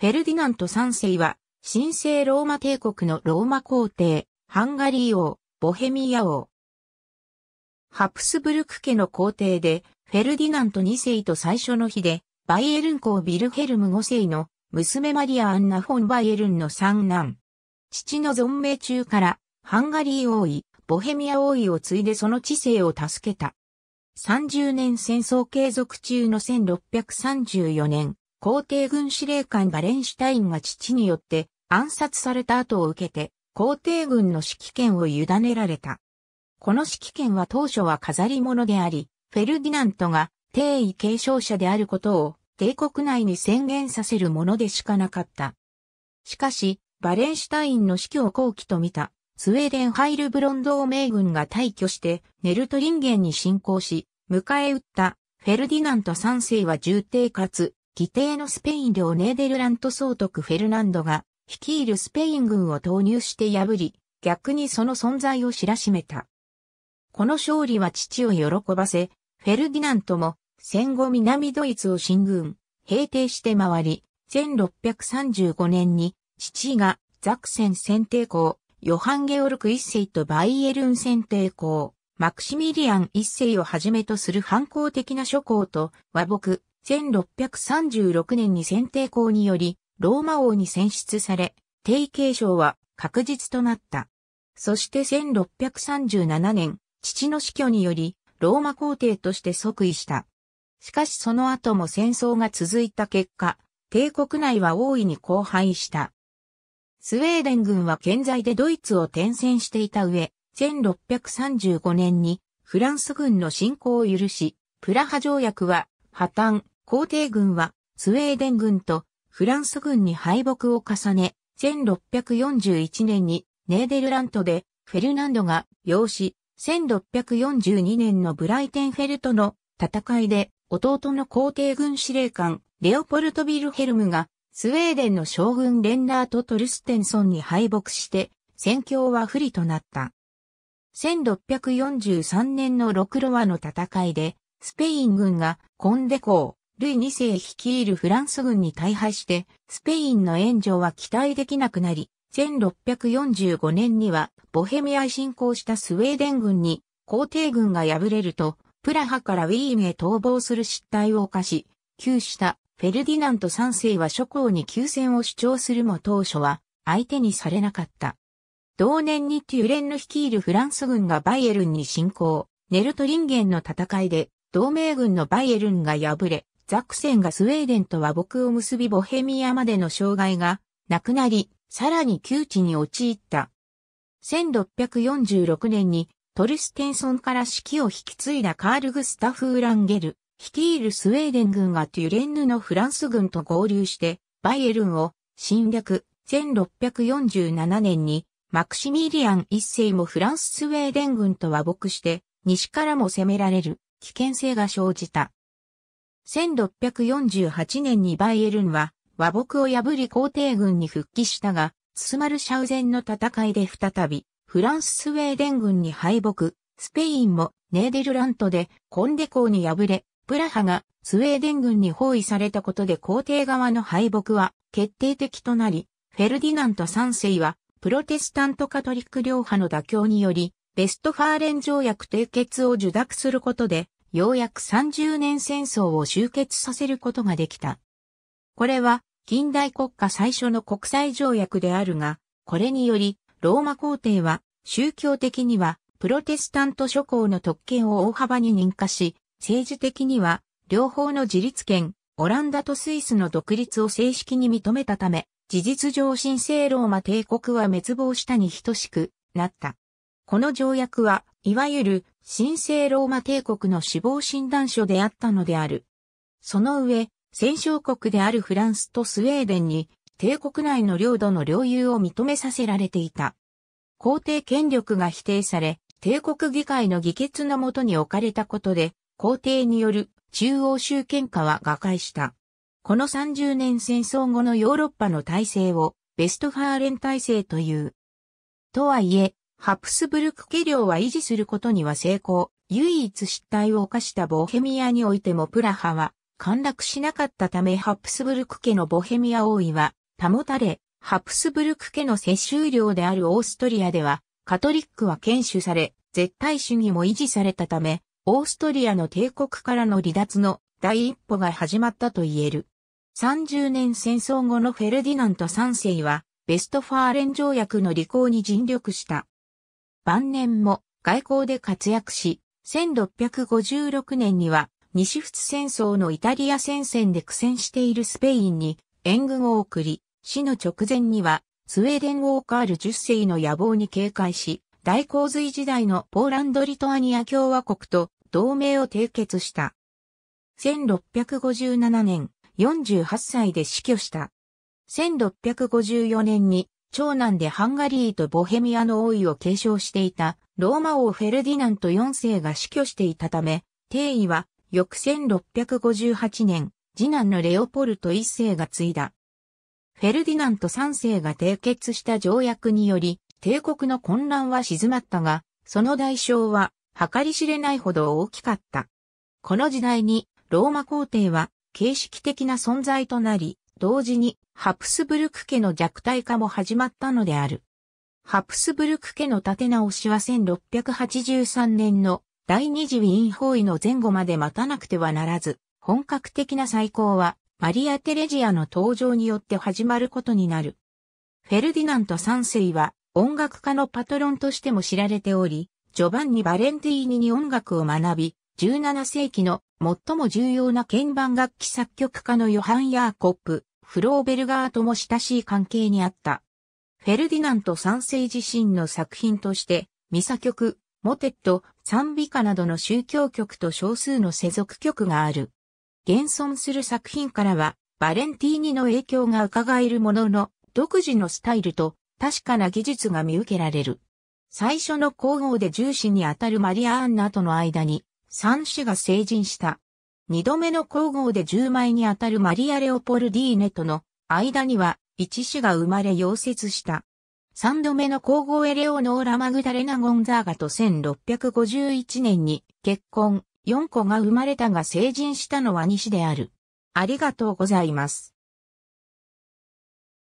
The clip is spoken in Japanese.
フェルディナント3世は、神聖ローマ帝国のローマ皇帝、ハンガリー王、ボヘミア王。ハプスブルク家の皇帝で、フェルディナント2世と最初の日で、バイエルン公ビルヘルム5世の娘マリア・アンナ・フォン・バイエルンの三男。父の存命中から、ハンガリー王位、ボヘミア王位を継いでその知性を助けた。30年戦争継続中の1634年、皇帝軍司令官バレンシュタインが父によって暗殺された後を受けて、皇帝軍の指揮権を委ねられた。この指揮権は当初は飾り物であり、フェルディナントが帝位継承者であることを帝国内に宣言させるものでしかなかった。しかし、バレンシュタインの死去を後期と見た、スウェーデンハイルブロン同盟軍が退去して、ネルトリンゲンに侵攻し、迎え撃った、フェルディナント3世は重帝かつ、義定のスペイン領ネーデルラント総督フェルナンドが、率いるスペイン軍を投入して破り、逆にその存在を知らしめた。この勝利は父を喜ばせ、フェルディナントも戦後南ドイツを進軍、平定して回り、1635年に父がザクセン選定校、ヨハン・ゲオルク一世とバイエルン選定校、マクシミリアン一世をはじめとする反抗的な諸侯と和睦、1636年に選定校により、ローマ王に選出され、定継承は確実となった。そして1637年、父の死去により、ローマ皇帝として即位した。しかしその後も戦争が続いた結果、帝国内は大いに荒廃した。スウェーデン軍は健在でドイツを転戦していた上、1635年にフランス軍の侵攻を許し、プラハ条約は破綻、皇帝軍はスウェーデン軍とフランス軍に敗北を重ね、1641年にネーデルラントでフェルナンドが養子、1642年のブライテンフェルトの戦いで弟の皇帝軍司令官レオポルト・ビルヘルムがスウェーデンの将軍レンナート・トルステンソンに敗北して戦況は不利となった。1643年のロクロワの戦いでスペイン軍がコンデコー、ルイ2世率いるフランス軍に大敗して、スペインの援助は期待できなくなり、1645年にはボヘミアへ侵攻したスウェーデン軍に皇帝軍が敗れると、プラハからウィーンへ逃亡する失態を犯し、窮したフェルディナント3世は諸侯に休戦を主張するも当初は相手にされなかった。同年にテュレンの率いるフランス軍がバイエルンに侵攻、ネルトリンゲンの戦いで同盟軍のバイエルンが敗れ、ザクセンがスウェーデンと和睦を結びボヘミアまでの障害がなくなり、さらに窮地に陥った。1646年にトルステンソンから指揮を引き継いだカール・グスタフ・ウランゲル、率いるスウェーデン軍がトュレンヌのフランス軍と合流して、バイエルンを侵略。1647年にマクシミリアン一世もフランススウェーデン軍と和睦して、西からも攻められる危険性が生じた。1648年にバイエルンは和睦を破り皇帝軍に復帰したが、ススマルシャウゼンの戦いで再び、フランススウェーデン軍に敗北、スペインもネーデルラントでコンデ公に敗れ、プラハがスウェーデン軍に包囲されたことで皇帝側の敗北は決定的となり、フェルディナント3世はプロテスタントカトリック両派の妥協により、ベストファーレン条約締結を受諾することで、ようやく30年戦争を終結させることができた。これは近代国家最初の国際条約であるが、これによりローマ皇帝は宗教的にはプロテスタント諸侯の特権を大幅に認可し、政治的には両方の自立権、オランダとスイスの独立を正式に認めたため、事実上神聖ローマ帝国は滅亡したに等しくなった。この条約はいわゆる神聖ローマ帝国の死亡診断書であったのである。その上、戦勝国であるフランスとスウェーデンに帝国内の領土の領有を認めさせられていた。皇帝権力が否定され、帝国議会の議決のもとに置かれたことで、皇帝による中央集権化は瓦解した。この30年戦争後のヨーロッパの体制をベストファーレン体制という。とはいえ、ハプスブルク家領は維持することには成功。唯一失態を犯したボヘミアにおいてもプラハは陥落しなかったためハプスブルク家のボヘミア王位は保たれ、ハプスブルク家の世襲領であるオーストリアではカトリックは堅守され、絶対主義も維持されたため、オーストリアの帝国からの離脱の第一歩が始まったと言える。30年戦争後のフェルディナント3世は、ベストファーレン条約の履行に尽力した。晩年も外交で活躍し、1656年には西仏戦争のイタリア戦線で苦戦しているスペインに援軍を送り、死の直前にはスウェーデン・ウォーカール10世の野望に警戒し、大洪水時代のポーランド・リトアニア共和国と同盟を締結した。1657年、48歳で死去した。1654年に長男でハンガリーとボヘミアの王位を継承していたローマ王フェルディナント4世が死去していたため、帝位は翌1658年、次男のレオポルト1世が継いだ。フェルディナント3世が締結した条約により、帝国の混乱は静まったが、その代償は計り知れないほど大きかった。この時代にローマ皇帝は形式的な存在となり、同時にハプスブルク家の弱体化も始まったのである。ハプスブルク家の立て直しは1683年の第二次ウィーン包囲の前後まで待たなくてはならず、本格的な再興はマリア・テレジアの登場によって始まることになる。フェルディナント三世は音楽家のパトロンとしても知られており、ジョバンニ・バレンティーニに音楽を学び、17世紀の最も重要な鍵盤楽器作曲家のヨハン・ヤーコップ、フローベルガーとも親しい関係にあった。フェルディナント三世自身の作品として、ミサ曲、モテット、賛美歌などの宗教曲と少数の世俗曲がある。現存する作品からは、バレンティーニの影響が伺えるものの、独自のスタイルと確かな技術が見受けられる。最初の皇后で重視にあたるマリア・アンナとの間に、三子が成人した。二度目の皇后で10枚にあたるマリア・レオポルディーネとの間には一子が生まれ溶接した。三度目の皇后エレオノーラ・マグダレナ・ゴンザーガと1651年に結婚、4個が生まれたが成人したのは西である。ありがとうございます。